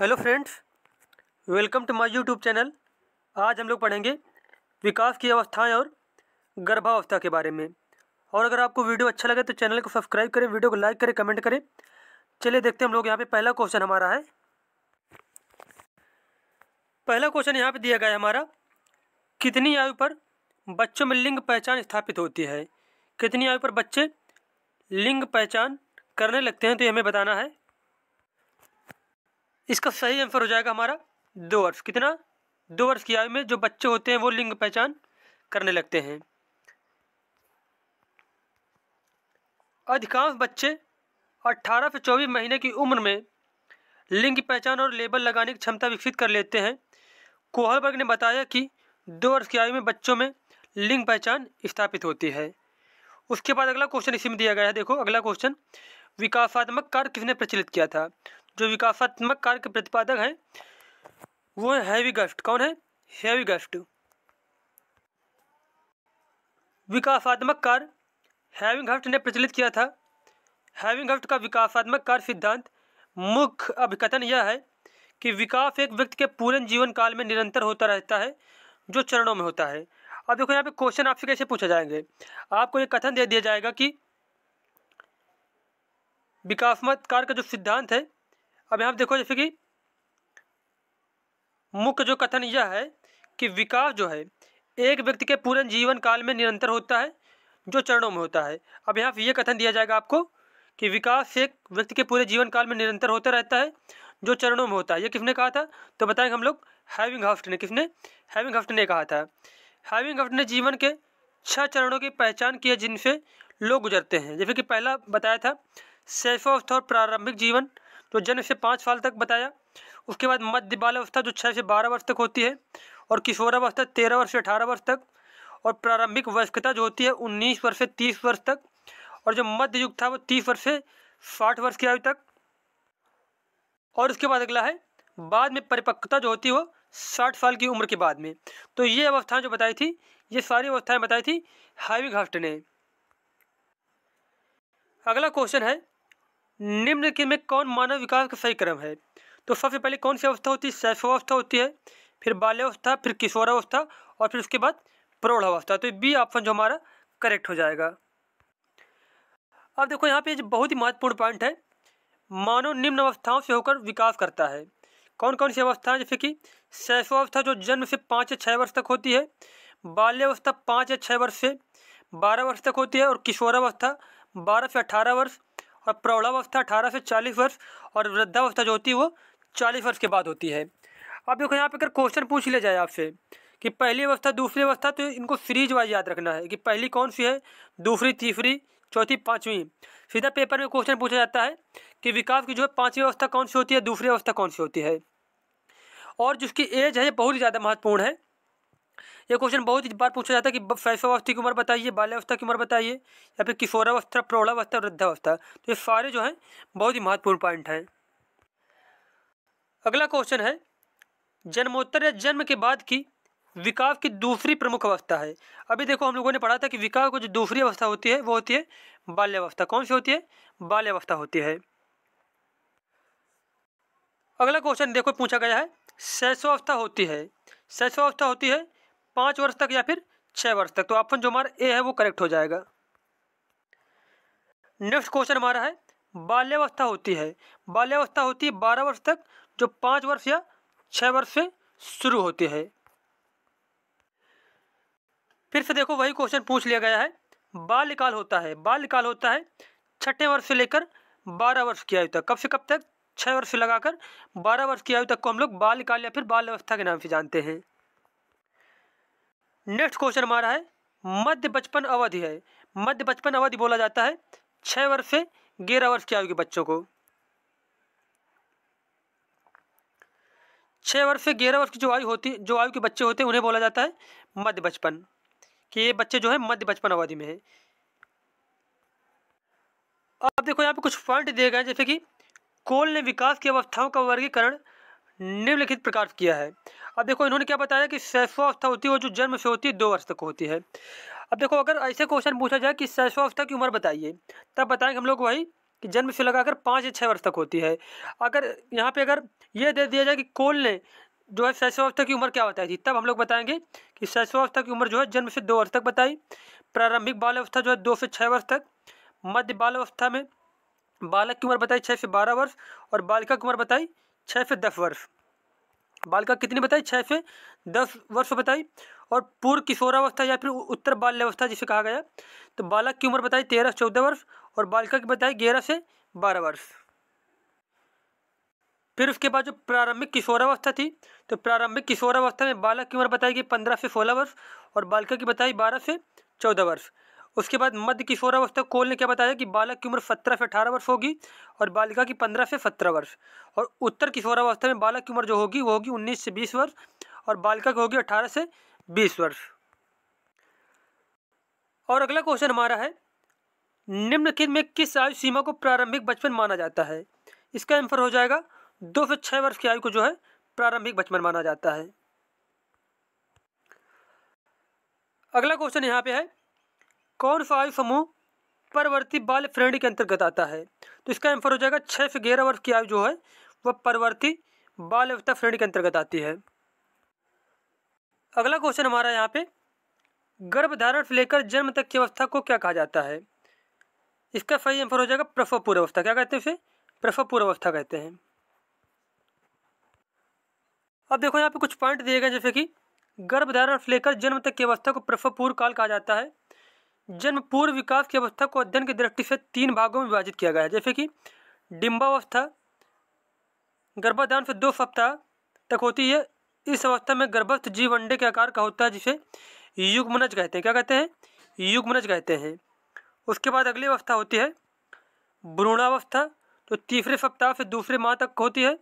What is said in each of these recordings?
hello friends welcome to my YouTube channel आज हम लोग पढ़ेंगे विकास की अवस्थाएं और गर्भावस्था के बारे में और अगर आपको वीडियो अच्छा लगे तो चैनल को सब्सक्राइब करें वीडियो को लाइक करें कमेंट करें चलिए देखते हैं हम लोग यहाँ पे पहला क्वेश्चन हमारा है पहला क्वेश्चन यहाँ पर दिया गया है हमारा कितनी आयु पर बच्चों में लिंग पहचान स्थापित होती है कितनी आयु पर बच्चे लिंग पहचान करने लगते हैं तो ये हमें बताना है इसका सही आंसर हो जाएगा हमारा दो वर्ष कितना दो वर्ष की आयु में जो बच्चे होते हैं वो लिंग पहचान करने लगते हैं अधिकांश बच्चे 18 से 24 महीने की उम्र में लिंग पहचान और लेबल लगाने की क्षमता विकसित कर लेते हैं कोहलबर्ग ने बताया कि दो वर्ष की आयु में बच्चों में लिंग पहचान स्थापित होती है उसके बाद अगला क्वेश्चन इसी में दिया गया है देखो अगला क्वेश्चन विकासात्मक कार्य किसने प्रचलित किया था जो विकासात्मक कार्य के प्रतिपादक हैं वो है हैवी गस्ट कौन है हैवी गस्ट विकासात्मक कार्य हैविंग हफ्ट ने प्रचलित किया था हैविंग हफ्ट का विकासात्मक कार्य सिद्धांत मुख्य अभिकथन यह है कि विकास एक व्यक्ति के पूर्ण जीवन काल में निरंतर होता रहता है जो चरणों में होता है अब देखो यहाँ पे क्वेश्चन आपसे कैसे पूछा जाएंगे आपको ये कथन दे दिया जाएगा कि विकासमत कार्य का जो सिद्धांत है अब यहाँ देखो जैसे कि मुख्य जो कथन यह है कि विकास जो है एक व्यक्ति के पूर्ण जीवन काल में निरंतर होता है जो चरणों में होता है अब यहाँ ये यह कथन दिया जाएगा आपको कि विकास एक व्यक्ति के पूरे जीवन काल में निरंतर होता रहता है जो चरणों में होता है ये किसने कहा था तो बताएंगे हम लोग हैविंग हफ्ट ने किसने हैविंग हफ्ट ने कहा था हैविंग हफ्ट ने जीवन के छह चरणों की पहचान की है जिनसे लोग गुजरते हैं जैसे कि पहला बताया था सेफो और प्रारंभिक जीवन जो तो जन्म से पाँच साल तक बताया उसके बाद मध्य अवस्था जो छः से बारह वर्ष तक होती है और किशोरावस्था तेरह वर्ष से अठारह वर्ष तक और प्रारंभिक वयस्कता जो होती है उन्नीस वर्ष से तीस वर्ष तक और जो मध्य युग था वो तीस वर्ष से साठ वर्ष की आयु तक और उसके बाद अगला है बाद में परिपक्वता जो होती है वो साठ साल की उम्र के बाद में तो ये अवस्थाएं जो बताई थी ये सारी अवस्थाएं बताई थी हाइविंग हफ्ट ने अगला क्वेश्चन है निम्नलिखित में कौन मानव विकास का सही क्रम है तो सबसे पहले कौन सी अवस्था होती है शैशवावस्था होती है फिर बाल्यावस्था फिर किशोरावस्था और फिर उसके बाद प्रौढ़ावस्था तो बी ऑप्शन जो हमारा करेक्ट हो जाएगा अब देखो यहाँ पे बहुत ही महत्वपूर्ण पॉइंट है मानव निम्न अवस्थाओं से होकर विकास करता है कौन कौन सी अवस्थाएं जैसे कि शैशवावस्था जो जन्म से पाँच या छः वर्ष तक होती है बाल्यावस्था पाँच या छः वर्ष से बारह वर्ष तक होती है और किशोरावस्था बारह से अठारह वर्ष और प्रौढ़ावस्था अठारह से चालीस वर्ष और वृद्धावस्था जो होती है वो चालीस वर्ष के बाद होती है अब देखो यहाँ पे अगर क्वेश्चन पूछ लिया जाए आपसे कि पहली अवस्था दूसरी अवस्था तो इनको सीरीज वाइज याद रखना है कि पहली कौन सी है दूसरी तीसरी चौथी पाँचवीं सीधा पेपर में क्वेश्चन पूछा जाता है कि विकास की जो है पाँचवीं अवस्था कौन सी होती है दूसरी अवस्था कौन सी होती है और जिसकी एज है बहुत ही ज़्यादा महत्वपूर्ण है यह क्वेश्चन बहुत बार पूछा जाता है कि शैशवावस्था की उम्र बताइए बाल्यावस्था की उम्र बताइए या फिर किशोरावस्था प्रौढ़ावस्था वृद्धावस्था तो ये सारे जो हैं बहुत ही महत्वपूर्ण पॉइंट हैं अगला क्वेश्चन है जन्मोत्तर या जन्म के बाद की विकास की दूसरी प्रमुख अवस्था है अभी देखो हम लोगों ने पढ़ा था कि विकास की जो दूसरी अवस्था होती है वो होती है बाल्यावस्था कौन सी होती है बाल्यावस्था होती है अगला क्वेश्चन देखो पूछा गया है शैशवावस्था होती है शैशवावस्था होती है पाँच वर्ष तक या फिर छः वर्ष तक तो ऑप्शन जो हमारा ए है वो करेक्ट हो जाएगा नेक्स्ट क्वेश्चन हमारा है बाल्यावस्था होती है बाल्यावस्था होती है बारह वर्ष तक जो पाँच वर्ष या छः वर्ष से शुरू होती है फिर से देखो वही क्वेश्चन पूछ लिया गया है बाल्यकाल होता है बाल्यकाल होता है छठे वर्ष से लेकर बारह वर्ष की आयु तक कब से कब तक छः वर्ष से लगाकर बारह वर्ष की आयु तक को हम लोग बाल्यकाल या फिर बाल्यावस्था के नाम से जानते हैं नेक्स्ट क्वेश्चन हमारा है मध्य बचपन अवधि है मध्य बचपन अवधि बोला जाता है छः वर्ष से ग्यारह वर्ष की आयु के बच्चों को छः वर्ष से ग्यारह वर्ष की जो आयु होती जो आयु के बच्चे होते हैं उन्हें बोला जाता है मध्य बचपन कि ये बच्चे जो है मध्य बचपन अवधि में है अब देखो यहाँ पे कुछ पॉइंट दिए गए जैसे कि कोल ने विकास की अवस्थाओं का वर्गीकरण निम्नलिखित प्रकार किया है अब देखो इन्होंने क्या बताया कि शैशवावस्था होती है वो जो जन्म से होती है दो वर्ष तक होती है अब देखो अगर ऐसे क्वेश्चन पूछा जाए कि शैशवावस्था की उम्र बताइए तब बताएंगे हम लोग वही कि जन्म से लगाकर पाँच या छः वर्ष तक होती है अगर यहाँ पे अगर ये दे दिया जाए कि कोल ने जो है शैशवावस्था की उम्र क्या बताई थी तब हम लोग बताएंगे कि शैशवावस्था की उम्र जो है जन्म से दो वर्ष तक बताई प्रारंभिक बाल अवस्था जो है दो से छः वर्ष तक मध्य बाल अवस्था में बालक की उम्र बताई छः से बारह वर्ष और बालिका की उम्र बताई छः से दस वर्ष बालिका कितनी बताई छः से दस वर्ष बताई और पूर्व किशोरावस्था या फिर उत्तर बाल्यावस्था जिसे कहा गया तो बालक की उम्र बताई तेरह से चौदह वर्ष और बालिका की बताई ग्यारह से बारह वर्ष फिर उसके बाद जो प्रारंभिक किशोरावस्था थी तो प्रारंभिक किशोरावस्था में बालक की उम्र बताई गई पंद्रह से सोलह वर्ष और बालिका की बताई बारह से चौदह वर्ष उसके बाद मध्य किशोरावस्था कोल ने क्या बताया कि बालक की उम्र सत्रह से अठारह वर्ष होगी और बालिका की पंद्रह से सत्रह वर्ष और उत्तर किशोरावस्था में बालक की उम्र जो होगी वो होगी उन्नीस से बीस वर्ष और बालिका की होगी अठारह से बीस वर्ष और अगला क्वेश्चन हमारा है निम्नलिखित में किस आयु सीमा को प्रारंभिक बचपन माना जाता है इसका आंसर हो जाएगा दो से छः वर्ष की आयु को जो है प्रारंभिक बचपन माना जाता है अगला क्वेश्चन यहाँ पे है कौन सा आयु समूह परवर्ती बाल श्रेणी के अंतर्गत आता है तो इसका आंसर हो जाएगा छः से ग्यारह वर्ष की आयु जो है वह परवर्ती बाल अवस्था श्रेणी के अंतर्गत आती है अगला क्वेश्चन हमारा यहाँ पे गर्भधारण से लेकर जन्म तक की अवस्था को क्या कहा जाता है इसका सही आंसर हो जाएगा प्रसवपूर्व अवस्था क्या कहते हैं उसे प्रसवपूर्व अवस्था कहते हैं अब देखो यहाँ पे कुछ पॉइंट दिए गए जैसे कि गर्भधारण से लेकर जन्म तक की अवस्था को प्रसवपूर्व काल कहा जाता है जन्म पूर्व विकास की अवस्था को अध्ययन की दृष्टि से तीन भागों में विभाजित किया गया है जैसे कि डिम्बावस्था गर्भाधान से दो सप्ताह तक होती है इस अवस्था में गर्भस्थ जीव अंडे के आकार का होता है जिसे युग्मनज कहते हैं क्या कहते हैं युग्मनज कहते हैं उसके बाद अगली अवस्था होती है भ्रूणावस्था तो तीसरे सप्ताह से दूसरे माह तक होती है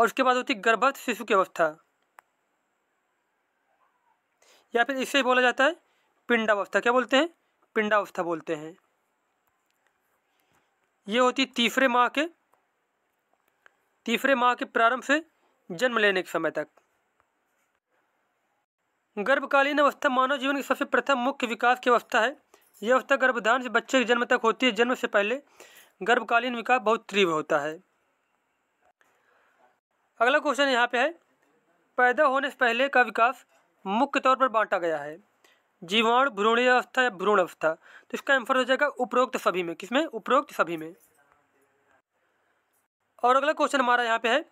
और उसके बाद होती है गर्भस्थ शिशु की अवस्था या फिर इसे बोला जाता है पिंडावस्था क्या बोलते हैं पिंडावस्था बोलते हैं ये होती तीसरे माह के तीसरे माह के प्रारंभ से जन्म लेने के समय तक गर्भकालीन अवस्था मानव जीवन की सबसे प्रथम मुख्य विकास की अवस्था है यह अवस्था गर्भधान से बच्चे के जन्म तक होती है जन्म से पहले गर्भकालीन विकास बहुत तीव्र होता है अगला क्वेश्चन यहाँ पे है पैदा होने से पहले का विकास मुख्य तौर पर बांटा गया है जीवाणु भ्रूणी अवस्था या भ्रूण अवस्था तो इसका आंसर हो जाएगा उपरोक्त सभी में किसमें उपरोक्त सभी में और अगला क्वेश्चन हमारा यहाँ पे है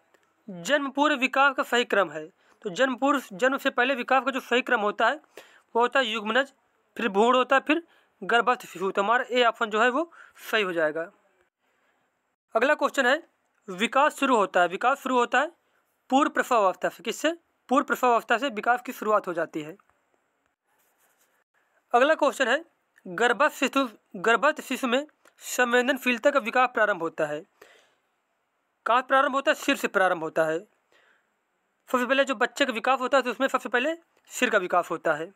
जन्म पूर्व विकास का सही क्रम है तो जन्म पूर्व जन्म से पहले विकास का जो सही क्रम होता है वो होता है युग्मनज फिर भ्रूण होता है फिर गर्भस्थ शिशु तो हमारा ए ऑप्शन जो है वो सही हो जाएगा अगला क्वेश्चन है विकास शुरू होता है विकास शुरू होता है पूर्व प्रसव अवस्था से किससे पूर्व प्रसव अवस्था से विकास की शुरुआत हो जाती है अगला क्वेश्चन है गर्भस्थ शिशु गर्भस्थ शिशु में संवेदनशीलता का विकास प्रारंभ होता है कहाँ प्रारंभ होता है सिर से प्रारंभ होता है सबसे पहले जो बच्चे का विकास होता है तो उसमें सबसे पहले सिर का विकास होता है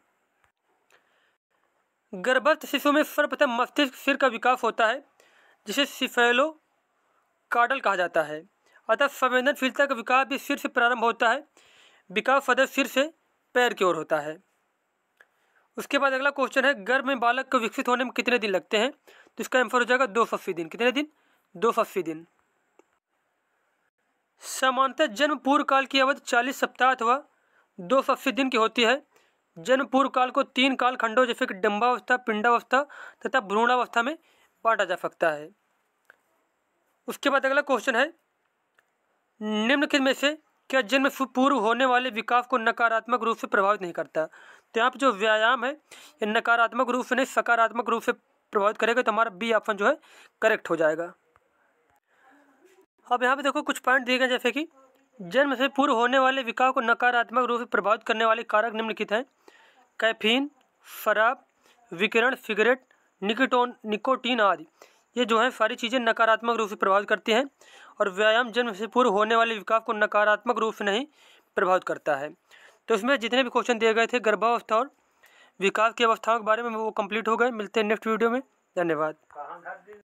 गर्भस्थ शिशु में सर्वप्रथम मस्तिष्क सिर का विकास होता है जिसे सिफेलो काडल कहा जाता है अतः संवेदनशीलता का विकास भी सिर से प्रारंभ होता है विकास सदर सिर से पैर की ओर होता है उसके बाद अगला क्वेश्चन है गर्भ में बालक को विकसित होने में कितने दिन लगते हैं तो इसका आंसर हो जाएगा दो सौ अस्सी दिन कितने दिन दो सौ अस्सी दिन सामान्यतः जन्म पूर्व काल की अवधि चालीस सप्ताह अथवा दो सौ अस्सी दिन की होती है जन्म पूर्व काल को तीन काल खंडों जैसे कि डम्बावस्था पिंडावस्था तथा भ्रूणावस्था में बांटा जा सकता है उसके बाद अगला क्वेश्चन है निम्नलिखित में से क्या जन्म पूर्व होने वाले विकास को नकारात्मक रूप से प्रभावित नहीं करता यहाँ आप जो व्यायाम है ये नकारात्मक रूप से नहीं सकारात्मक रूप से प्रभावित करेगा तो हमारा बी ऑप्शन जो है करेक्ट हो जाएगा अब यहाँ पे देखो कुछ पॉइंट दिए गए जैसे कि जन्म से पूर्व होने वाले विकास को नकारात्मक रूप से प्रभावित करने वाले कारक निम्नलिखित हैं कैफीन शराब विकिरण सिगरेट निकोटोन निकोटीन आदि ये जो है सारी चीज़ें नकारात्मक रूप से प्रभावित करती हैं और व्यायाम जन्म से पूर्व होने वाले विकास को नकारात्मक रूप से नहीं प्रभावित करता है तो इसमें जितने भी क्वेश्चन दिए गए थे गर्भावस्था और विकास की अवस्थाओं के बारे में वो कंप्लीट हो गए मिलते हैं नेक्स्ट वीडियो में धन्यवाद